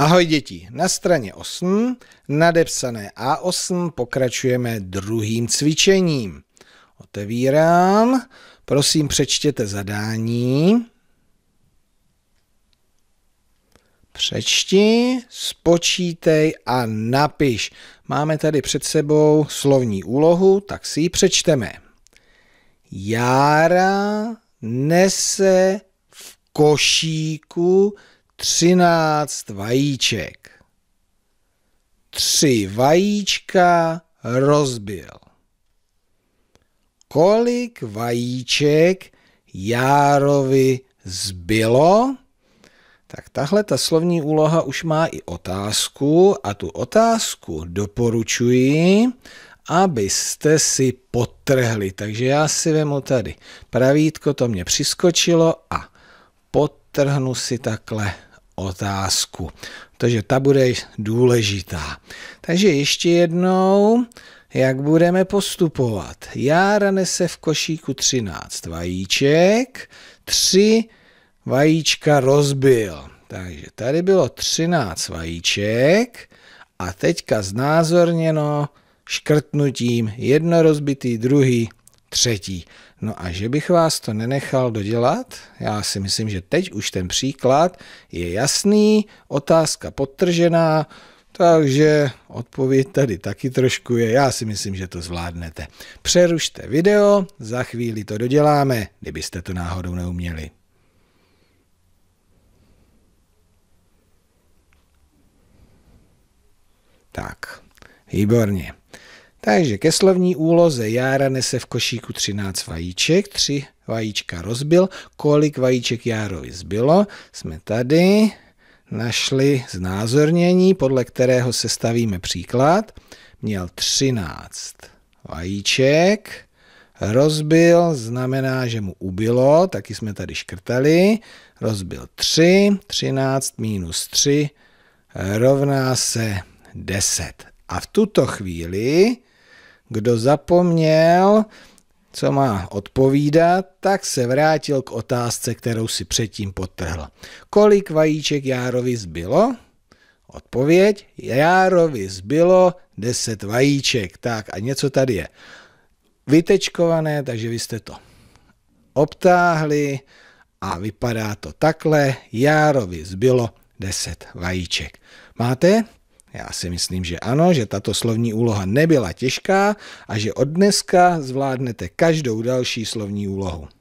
Ahoj děti, na straně 8, nadepsané A8, pokračujeme druhým cvičením. Otevírám, prosím přečtěte zadání. Přečti, spočítej a napiš. Máme tady před sebou slovní úlohu, tak si ji přečteme. Jára nese v košíku 13 vajíček. Tři vajíčka rozbil. Kolik vajíček Járovi zbylo? Tak tahle ta slovní úloha už má i otázku a tu otázku doporučuji, abyste si potrhli. Takže já si vemu tady pravítko, to mě přiskočilo a potrhnu si takhle otázku. Takže ta bude důležitá. Takže ještě jednou, jak budeme postupovat. Jára nese v košíku 13 vajíček, 3 vajíčka rozbil. Takže tady bylo 13 vajíček a teďka znázorněno škrtnutím jedno rozbitý, druhý třetí. No a že bych vás to nenechal dodělat, já si myslím, že teď už ten příklad je jasný, otázka podtržená, takže odpověď tady taky trošku je, já si myslím, že to zvládnete. Přerušte video, za chvíli to doděláme, kdybyste to náhodou neuměli. Tak, výborně. Takže ke slovní úloze Jára nese v košíku 13 vajíček, 3 vajíčka rozbil, kolik vajíček Járovi zbylo, jsme tady, našli znázornění, podle kterého se stavíme příklad, měl 13 vajíček, rozbil znamená, že mu ubilo. taky jsme tady škrtali, rozbil 3, 13 minus 3 rovná se 10. A v tuto chvíli, kdo zapomněl, co má odpovídat, tak se vrátil k otázce, kterou si předtím potrhl. Kolik vajíček Járovi zbylo? Odpověď, Járovi zbylo 10 vajíček. Tak a něco tady je vytečkované, takže vy jste to obtáhli a vypadá to takhle. Járovi zbylo 10 vajíček. Máte? Já si myslím, že ano, že tato slovní úloha nebyla těžká a že od dneska zvládnete každou další slovní úlohu.